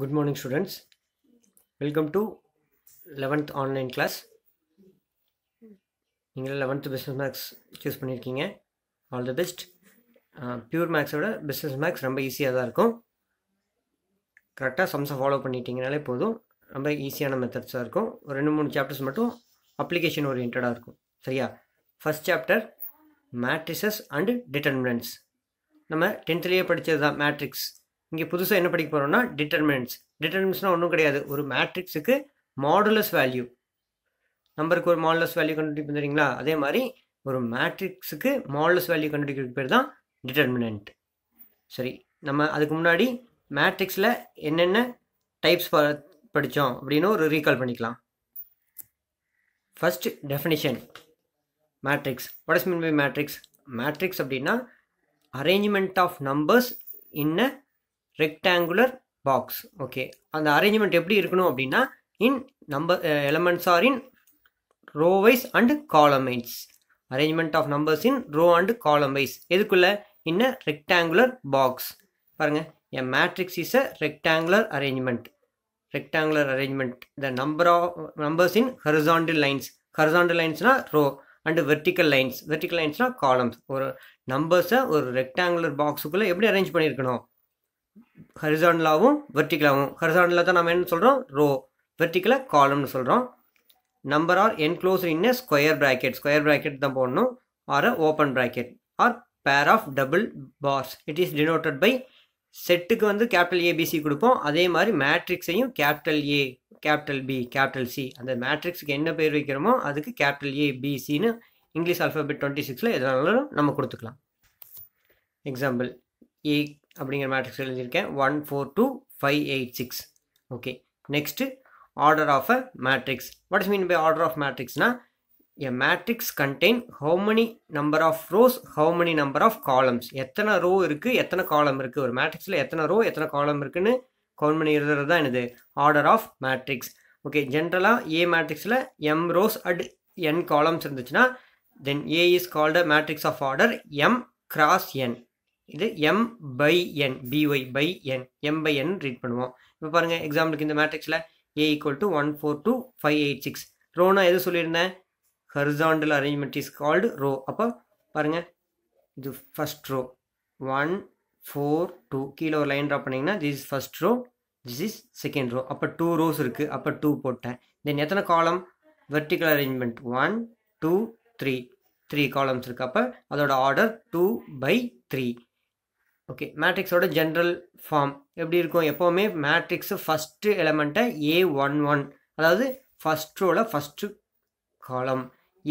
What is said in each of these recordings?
good morning students welcome to eleventh online class நீங்களே eleventh business maths choose பண்ணியிருக்கீங்க all the best pure மேக்ஸோட business maths ரொம்ப ஈஸியாக தான் இருக்கும் கரெக்டாக சம்ஸை ஃபாலோ பண்ணிட்டீங்கனாலே போதும் ரொம்ப ஈஸியான மெத்தட்ஸாக இருக்கும் ஒரு ரெண்டு மூணு சாப்டர்ஸ் மட்டும் அப்ளிகேஷன் ஓரியன்டாக இருக்கும் சரியா first chapter matrices and determinants நம்ம டென்த்துலேயே படித்தது தான் மேட்ரிக்ஸ் இங்கே புதுசாக என்ன படிக்க போகிறோம்னா டிட்டர்மினன்ட்ஸ் டிட்டர்மினன்ட்ஸ்னால் ஒன்றும் கிடையாது ஒரு மேட்ரிக்ஸுக்கு மாடுலஸ் வேல்யூ நம்பருக்கு ஒரு மாடுலஸ் வேல்யூ கண்டுபிடிக்க பண்ணுறீங்களா அதே மாதிரி ஒரு மேட்ரிக்ஸுக்கு மாடுலஸ் வேல்யூ கண்டுபிடிக்கிறதுக்கு பேர் தான் டிட்டர்மினன்ட் சரி நம்ம அதுக்கு முன்னாடி மேட்ரிக்ஸில் என்னென்ன டைப்ஸ் படித்தோம் அப்படின்னு ஒரு ரீகால் பண்ணிக்கலாம் first definition matrix what is mean by matrix matrix அப்படின்னா arrangement of numbers in a rectangular box okay அந்த அரேஞ்ச்மெண்ட் எப்படி இருக்கணும் அப்படின்னா in number elements are in row wise and column wise arrangement of numbers in row and column wise எதுக்குள்ள in a rectangular box பாருங்கள் an matrix is a rectangular arrangement rectangular arrangement the number of numbers in horizontal lines horizontal லைன்ஸ்னால் row and vertical lines vertical லைன்ஸ்னால் columns ஒரு நம்பர்ஸை ஒரு rectangular பாக்ஸுக்குள்ளே எப்படி arrange பண்ணியிருக்கணும் ஹரிசாண்டலாகவும் வெர்டிக்கலாகவும் ஹரிசாண்டலாக தான் நம்ம என்ன சொல்கிறோம் ரோ வெர்டிக்கலாக காலம்னு சொல்கிறோம் number are enclose in square bracket square bracket தான் போடணும் or a open bracket or pair of double bars it is denoted by செட்டுக்கு வந்து கேபிட்டல் ஏபிசி கொடுப்போம் அதே மாதிரி மேட்ரிக்ஸையும் capital A capital B capital C அந்த மேட்ரிக்ஸுக்கு என்ன பேர் வைக்கிறோமோ அதுக்கு கேபிட்டல் ஏ பிசின்னு இங்கிலீஷ் அல்ஃபாபெட் டுவெண்ட்டி சிக்ஸில் எதனாலும் நம்ம கொடுத்துக்கலாம் எக்ஸாம்பிள் ஏ அப்படிங்கிற மேட்ரிக்ஸ் எழுதியிருக்கேன் one four two five eight six okay next order of a matrix what is mean by order of மேட்ரிக்ஸ்னா a matrix contain how many number of rows how many number of columns எத்தனை row இருக்குது எத்தனை காலம் இருக்குது ஒரு மேட்ரிக்ஸில் எத்தனை row எத்தனை காலம் இருக்குன்னு கவுண்ட் பண்ணி எழுதுறது தான் எனது ஆர்டர் ஆஃப் மேட்ரிக்ஸ் ஓகே ஜென்ரலாக ஏ மேட்ரிக்ஸில் M rows and N columns இருந்துச்சுன்னா then A is called matrix of order M cross N இது M by N B Y by N M by N read பண்ணுவோம் இப்போ பாருங்கள் எக்ஸாம்பிளுக்கு இந்த மேட்ரிக்ஸில் A equal to one four two five eight six ரோனா எது சொல்லியிருந்தேன் horizontal arrangement is called row அப்போ பாருங்கள் இது first row one four two கீழே ஒரு லைன் ட்ரா பண்ணிங்கன்னா this is first row this is second row அப்போ டூ ரோஸ் இருக்குது அப்போ டூ போட்டேன் தென் எத்தனை column vertical arrangement one two three three columns இருக்குது அப்போ அதோட order two by three okay மேட்ரிக்ஸோட ஜென்ரல் ஃபார்ம் எப்படி இருக்கும் எப்போவுமே மேட்ரிக்ஸு ஃபஸ்ட்டு எலமெண்ட்டை ஏ ஒன் ஒன் அதாவது ஃபஸ்ட் ரோவில் first column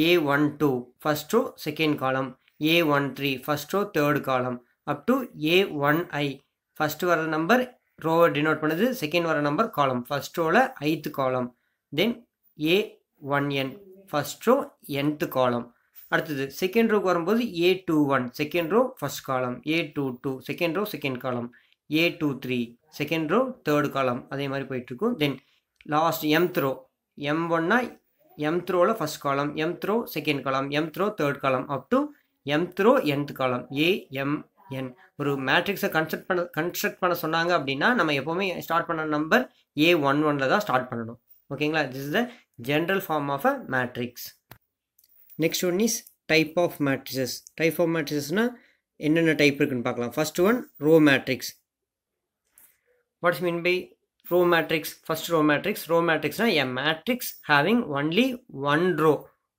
A one two first row second column A one three first row third column up to A one I first வர number ரோவை denote பண்ணுது second வர number column first ரோவில் ith column then A one N first row nth column அடுத்தது second ரோக்கு வரும்போது A two one second row first column A two two second row second column A two three second row third column அதே மாதிரி போயிட்டுருக்கும் then last Mth row M ஒன்னா M த்ரோவில் first column Mth row second column Mth row third column up to Mth row nth காலம் A M N ஒரு மேட்ரிக்ஸை construct பண்ண construct பண்ண சொன்னாங்க அப்படின்னா நம்ம எப்போவுமே ஸ்டார்ட் பண்ண நம்பர் ஏ ஒன் ஒனில் தான் ஸ்டார்ட் பண்ணணும் ஓகேங்களா this is the general form of a matrix next one is type of matrices type of மேட்ரிசஸ்னால் என்னென்ன டைப் இருக்குன்னு பார்க்கலாம் first one row matrix what's mean by row matrix first row matrix row மேட்ரிக்ஸ்னால் a matrix having only one row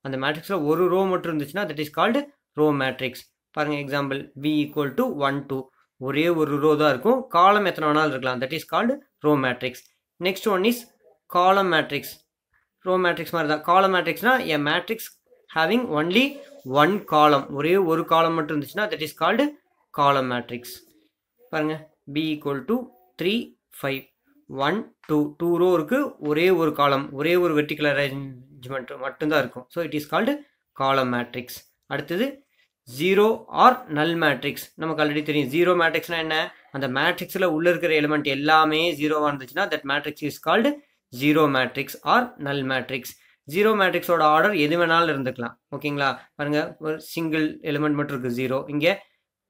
அந்த மேட்ரிக்ஸில் ஒரு row மட்டும் இருந்துச்சுன்னா that is called row matrix பாருங்கள் example V equal to one two ஒரே ஒரு ரோ தான் இருக்கும் காலம் எத்தனை வேணாலும் இருக்கலாம் that is called row matrix next one is column matrix row matrix மாதிரி தான் காலம் மேட்ரிக்ஸ்னால் a matrix having only one column ஒரே ஒரு காலம் மட்டும் இருந்துச்சுன்னா that is called column matrix பாருங்கள் B equal to three five one two two row இருக்குது ஒரே ஒரு காலம் ஒரே ஒரு வெர்டிகுலர் அரேஞ்ச்மெண்ட் மட்டும்தான் இருக்கும் so it is called column matrix அடுத்தது ஜீரோ ஆர் நல் மேட்ரிக்ஸ் நமக்கு ஆல்ரெடி தெரியும் ஜீரோ மேட்ரிக்ஸ்னால் என்ன அந்த மேட்ரிக்ஸில் உள்ளே இருக்கிற எலிமெண்ட் எல்லாமே ஜீரோவாக இருந்துச்சுன்னா that matrix is called zero matrix or null matrix zero மேட்ரிக்ஸோட ஆர்டர் எது வேணாலும் இருந்துக்கலாம் ஓகேங்களா பாருங்கள் ஒரு சிங்கிள் எலிமெண்ட் மட்டும் இருக்குது ஜீரோ இங்கே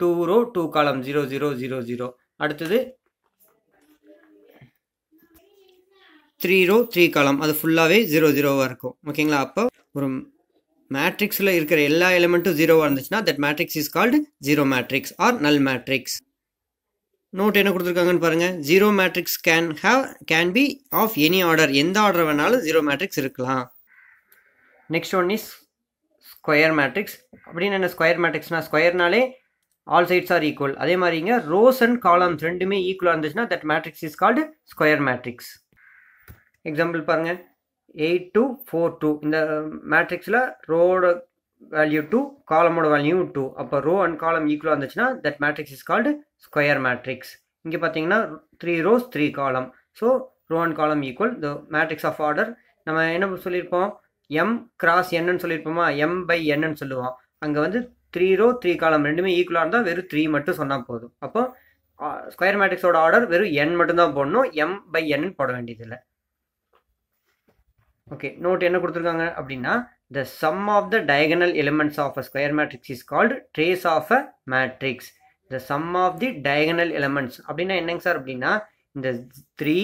two row two column zero zero zero zero அடுத்தது த்ரீ ரோ த்ரீ காலம் அது ஃபுல்லாகவே ஜீரோ ஜீரோவாக இருக்கும் ஓகேங்களா அப்போ ஒரு மேட்ரிக்ஸில் இருக்கிற எல்லா எலிமெண்ட்டும் ஜீரோவாக இருந்துச்சுன்னா that matrix is called zero matrix or null matrix note என்ன கொடுத்துருக்காங்கன்னு பாருங்கள் zero matrix can have can be of any order எந்த ஆர்டர் வேணாலும் ஜீரோ மேட்ரிக்ஸ் இருக்கலாம் next one is square matrix அப்படின்னு என்ன ஸ்கொயர் மேட்ரிக்ஸ்னால் ஸ்கொயர்னாலே ஆல் சைட்ஸ் ஆர் ஈக்குவல் அதே மாதிரிங்க ரோஸ் அண்ட் காலம்ஸ் ரெண்டுமே ஈக்குவலாக இருந்துச்சுன்னா that matrix is called square matrix example பாருங்கள் எயிட் டூ ஃபோர் டூ இந்த மேட்ரிக்ஸில் ரோட வேல்யூ டூ காலமோட வேல்யூ டூ அப்போ ரோ அண்ட் காலம் ஈக்குவலாக இருந்துச்சுன்னா that matrix is called square matrix இங்கே பார்த்தீங்கன்னா three rows three column so row and column equal the matrix of order நம்ம என்ன சொல்லியிருப்போம் எம் கிராஸ் என்னன்னு சொல்லியிருப்போமா எம் பை என்னன்னு சொல்லுவோம் அங்கே வந்து த்ரீ ரோ த்ரீ காலம் ரெண்டுமே ஈக்குவலாக இருந்தால் வெறும் த்ரீ மட்டும் சொன்னால் போதும் அப்போ ஸ்கொயர் மேட்ரிக்ஸோட ஆர்டர் வெறும் என் மட்டும்தான் போடணும் எம் பை என் போட வேண்டியதில்லை ஓகே நோட் என்ன கொடுத்துருக்காங்க அப்படின்னா the sum of the diagonal elements of a square matrix is called trace of a matrix the sum of the diagonal elements அப்படின்னா என்னங்க சார் அப்படின்னா இந்த த்ரீ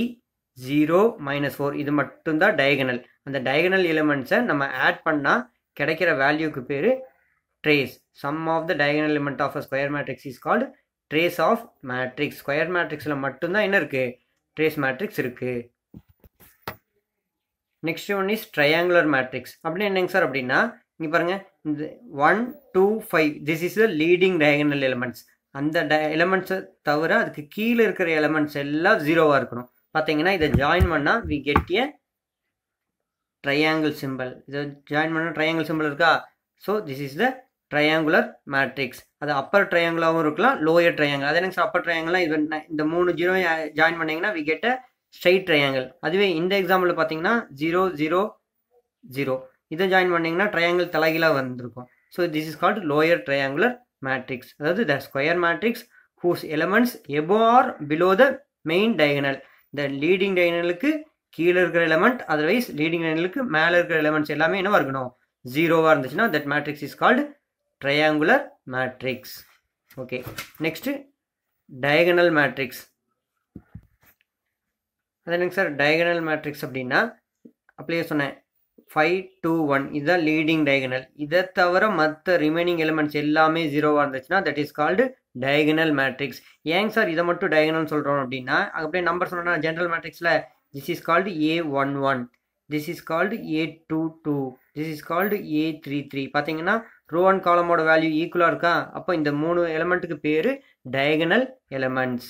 ஜீரோ மைனஸ் ஃபோர் இது மட்டும்தான் டயகனல் அந்த டயகனல் எலிமெண்ட்ஸை நம்ம ஆட் பண்ணால் கிடைக்கிற வேல்யூக்கு பேர் trace sum of the diagonal element of a square matrix is called trace of matrix square மேட்ரிக்ஸில் மட்டும்தான் என்ன இருக்குது ட்ரேஸ் மேட்ரிக்ஸ் இருக்குது next one is triangular matrix அப்படின்னு என்னங்க சார் அப்படின்னா இங்கே பாருங்கள் இந்த one two five this is the leading diagonal elements அந்த ட எலமெண்ட்ஸை தவிர அதுக்கு கீழே இருக்கிற எலமெண்ட்ஸ் எல்லாம் ஜீரோவாக இருக்கணும் பார்த்தீங்கன்னா இதை ஜாயின் பண்ணால் we get a triangle simple இதை ஜாயின் பண்ண ட்ரையாங்கிள் சிம்பிள் இருக்கா so this is the triangular matrix அது அப்பர் ட்ரையாங்கிளாகவும் இருக்கலாம் லோயர் ட்ரையாங்கிள் அது எனக்கு அப்பர் ட்ரையாங்கிளாக இது இந்த மூணு ஜீரோ ஜாயின் பண்ணிங்கன்னா we get a straight triangle அதுவே இந்த எக்ஸாம்பிள் பார்த்தீங்கன்னா ஜீரோ ஜீரோ ஜீரோ இதை ஜாயின் பண்ணிங்கன்னா ட்ரையாங்கிள் தலைகீழாக வந்திருக்கும் so this is called lower triangular matrix அதாவது the square matrix whose elements above or below the main diagonal the leading டயகனலுக்கு கீழே இருக்கிற எலமெண்ட் அதர்வைஸ் லீடிங் லைனுக்கு மேலே இருக்கிற எலமெண்ட்ஸ் எல்லாமே என்ன இருக்கணும் ஜீரோவாக இருந்துச்சுன்னா that matrix is called triangular matrix okay next diagonal matrix அது என்னங்க சார் டயகனல் மேட்ரிக்ஸ் அப்படின்னா அப்படியே சொன்னேன் ஃபைவ் டூ ஒன் இதுதான் லீடிங் டயகனல் இதை தவிர மற்ற ரிமைனிங் எலிமெண்ட்ஸ் எல்லாமே ஜீரோவாக இருந்துச்சுன்னா that is called diagonal matrix ஏங்க சார் இதை மட்டும் டயகனல் சொல்கிறோம் அப்படின்னா அப்படியே நம்பர் சொன்னால் ஜென்ரல் மேட்ரிக்ஸில் this is a one one this is called a two two this is called a three three பார்த்தீங்கன்னா ரோ அண்ட் காலமோட வேல்யூ ஈக்குவலாக இருக்கா அப்போ இந்த மூணு எலமெண்ட்டுக்கு பேர் diagonal elements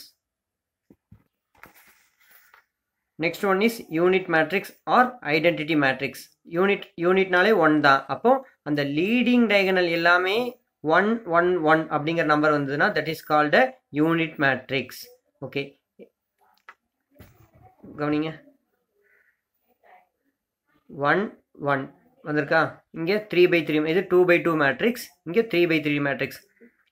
next one is unit matrix or identity matrix unit யூனிட்னாலே ஒன் தான் அப்போ அந்த லீடிங் டயகனல் எல்லாமே ஒன் ஒன் ஒன் அப்படிங்கிற நம்பர் வந்ததுன்னா that is called unit matrix okay கவனிங்க ஒன் ஒன் வந்திருக்கா இங்கே த்ரீ பை த்ரீ இது டூ பை டூ மேட்ரிக்ஸ் இங்கே three by three matrix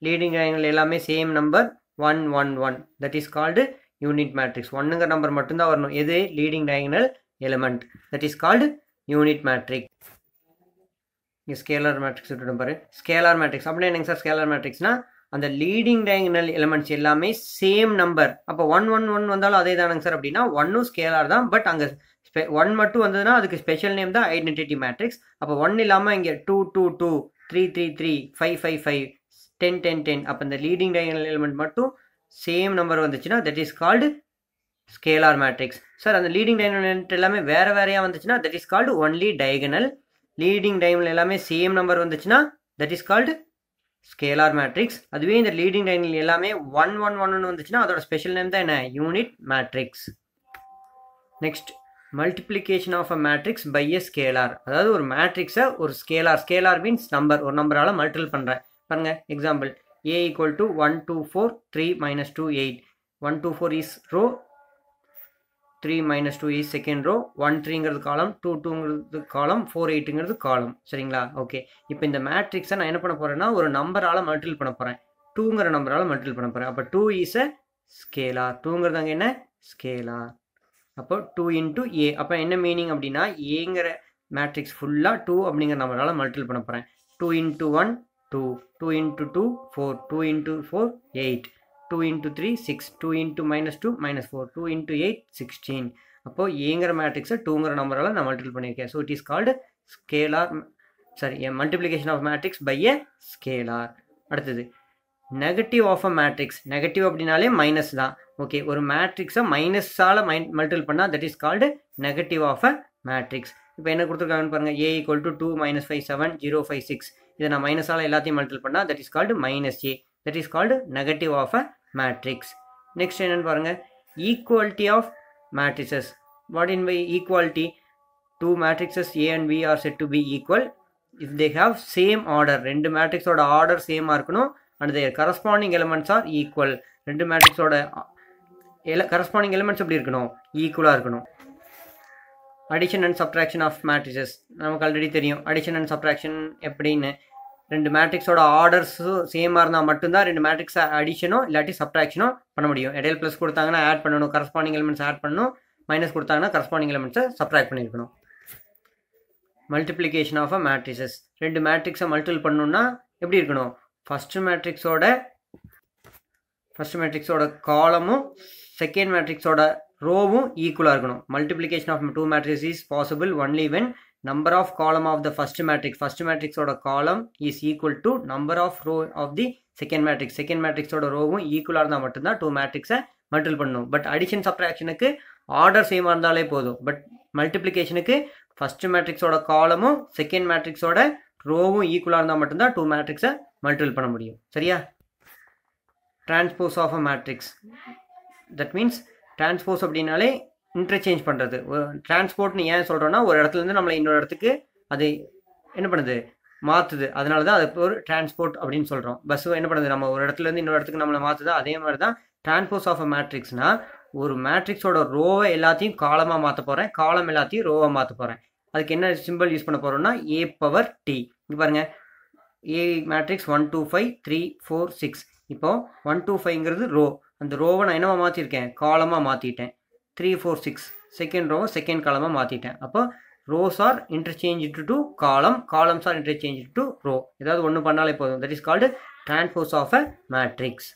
leading triangle எல்லாமே same number one one one that is called unit matrix ஒன்னுங்க number மட்டும்தான் வரணும் எது leading triangle element that is called unit matrix இங்கே scalar matrix விட்டுடும் பாரு scalar matrix அப்படின்னா என்னங்க சார் ஸ்கேலார் மேட்ரிக்ஸ்னால் அந்த லீடிங் டயங்கனல் எலிமெண்ட்ஸ் எல்லாமே சேம் நம்பர் அப்போ ஒன் ஒன் ஒன் வந்தாலும் அதே தானங்க சார் அப்படின்னா ஒன்னும் ஸ்கேலார் தான் பட் அங்கே ஸ்பெ ஒன் மட்டும் வந்ததுன்னா அதுக்கு ஸ்பெஷல் நேம் தான் ஐடென்டிட்டி மேட்ரிக்ஸ் அப்போ ஒன் இல்லாமல் இங்கே two two two three three three five five five ten ten ten அப்போ இந்த லீடிங் டயங்கனல் எலிமெண்ட் மட்டும் சேம் நம்பர் வந்துச்சுன்னா that is called scalar matrix sir அந்த லீடிங் டைமெண்ட் எல்லாமே வேறு வேறையாக வந்துச்சுன்னா that is called only diagonal leading டைமில் எல்லாமே சேம் நம்பர் வந்துச்சுன்னா that is called scalar matrix அதுவே இந்த லீடிங் டைனில் எல்லாமே ஒன் ஒன் ஒன் ஒன்று வந்துச்சுன்னா அதோட ஸ்பெஷல் நேம் தான் என்ன unit matrix next multiplication of a matrix by a scalar அதாவது ஒரு மேட்ரிக்ஸை ஒரு ஸ்கேலார் ஸ்கேலார் மீன்ஸ் நம்பர் ஒரு நம்பரால் மல்டிபிள் பண்ணுறேன் பாருங்கள் example A equal to one two four three minus two eight one two four is row three minus two is second row one த்ரீங்கிறது column two டூங்கிறது காலம் four எயிட்டுங்கிறது காலம் சரிங்களா okay இப்போ இந்த மேட்ரிக்ஸை நான் என்ன பண்ண போகிறேன்னா ஒரு நம்பரால் மல்டிபிள் பண்ண போகிறேன் டூங்கிற நம்பரால் மல்டிபிள் பண்ண போகிறேன் அப்போ டூ இஸ் அ ஸ்கேலார் டூங்கிறது அங்கே என்ன ஸ்கேலா அப்போ டூ இன்ட்டு ஏ அப்போ என்ன மீனிங் அப்படின்னா ஏங்கிற மேட்ரிக்ஸ் ஃபுல்லாக டூ அப்படிங்கிற நம்பரால் மல்டிபிள் பண்ண போகிறேன் two into one two two into two four two into four eight two into three six two into minus two minus four two into eight sixteen அப்போது ஏங்கிற மேட்ரிக்ஸை டூங்கிற நம்பரால் நான் மல்டிபிள் பண்ணியிருக்கேன் so it is called scalar sorry multiplication of matrix by a scalar அடுத்தது negative of a matrix negative அப்படின்னாலே minus தான் ஓகே ஒரு மேட்ரிக்ஸை மைனஸால் மைன் மல்டிபிள் பண்ணால் that is called negative of a matrix இப்போ என்ன கொடுத்துருக்காங்கன்னு பாருங்கள் A equal to two minus five seven zero five six இதை நான் மைனஸால் எல்லாத்தையும் மல்டிபிள் பண்ணால் that is called minus A that is called negative of a matrix next என்னென்னு பாருங்கள் equality of matrices what in by equality two matrices A and B are set to be equal if they have same order ரெண்டு மேட்ரிக்ஸோட ஆர்டர் சேமாக இருக்கணும் and their corresponding elements R equal ரெண்டு மேட்ரிக்ஸோட எல கரஸ்பாண்டிங் எலிமெண்ட்ஸ் எப்படி இருக்கணும் ஈக்குவலாக இருக்கணும் addition and subtraction of matrices நமக்கு ஆல்ரெடி தெரியும் அடிஷன் அண்ட் சப்ட்ராக்ஷன் எப்படின்னு ரெண்டு மேட்ரிக்ஸோட ஆர்டர்ஸும் சேமாக இருந்தால் மட்டும்தான் ரெண்டு மேட்ரிக்ஸ் அடிஷனோ இல்லாட்டி சப்ட்ராக்ஷனோ பண்ண முடியும் இடையில் ப்ளஸ் கொடுத்தாங்கன்னா ஆட் பண்ணணும் கரஸ்பாண்டிங் எலிமெண்ட்ஸ் ஆட் பண்ணணும் மைனஸ் கொடுத்தாங்கன்னா கரஸ்பாண்டிங் எலிமெண்ட்ஸை சப்ட்ராக்ட் பண்ணியிருக்கணும் மல்டிப்ளிகேஷன் ஆஃப் அ மேட்ரிசஸ் ரெண்டு மேட்ரிக்ஸை மல்டிபிள் பண்ணணுன்னா எப்படி இருக்கணும் ஃபஸ்ட்டு மேட்ரிக்ஸோட ஃபஸ்ட் மேட்ரிக்ஸோட காலமும் செகண்ட் மேட்ரிக்ஸோட ரோவும் ஈக்குவலாக இருக்கணும் multiplication of two matrix is possible only when number of column of the first matrix first மேட்ரிக்ஸோட column is equal to number of row of the second matrix second மேட்ரிக்ஸோட ரோவும் ஈக்குவலாக இருந்தால் மட்டும்தான் டூ மேட்ரிக்ஸை மல்டிபிள் பண்ணணும் பட் அடிஷன் சப்ராக்ஷனுக்கு ஆர்டர் சேமாக இருந்தாலே போதும் பட் மல்டிப்ளிகேஷனுக்கு ஃபஸ்ட் மேட்ரிக்ஸோட காலமும் செகண்ட் மேட்ரிக்ஸோட ரோவும் ஈக்குவலாக இருந்தால் மட்டும்தான் டூ மேட்ரிக்ஸை மல்டிபிள் பண்ண முடியும் சரியா transpose of a matrix that means transpose அப்படின்னாலே இன்டர்சேஞ்ச் பண்ணுறது டிரான்ஸ்போர்ட்னு ஏன் சொல்கிறோன்னா ஒரு இடத்துலேருந்து நம்மளை இன்னொரு இடத்துக்கு அது என்ன பண்ணுது மாற்றுது அதனால தான் அது ஒரு டிரான்ஸ்போர்ட் அப்படின்னு சொல்கிறோம் பஸ் என்ன பண்ணுது நம்ம ஒரு இடத்துலேருந்து இன்னொரு இடத்துக்கு நம்மளை மாற்றுது அதே மாதிரி தான் டிரான்ஸ்போஸ் ஆஃப் அ மேட்ரிக்ஸ்னால் ஒரு மேட்ரிக்ஸோட ரோவை எல்லாத்தையும் காலமாக மாற்ற போகிறேன் காலம் எல்லாத்தையும் ரோவாக மாற்ற போகிறேன் அதுக்கு என்ன சிம்பிள் யூஸ் பண்ண போகிறோம்னா ஏ பவர் டி இங்கே பாருங்கள் A matrix one two five three four six இப்போது ஒன் டூ ஃபைவ்ங்கிறது ரோ அந்த ரோவை நான் என்னவா மாற்றிருக்கேன் காலமாக மாற்றிட்டேன் த்ரீ ஃபோர் சிக்ஸ் செகண்ட் ரோவை செகண்ட் காலமாக மாற்றிட்டேன் அப்போ rows are interchange to column columns are interchange to row ஏதாவது ஒன்று பண்ணாலே போதும் that is called transpose of a matrix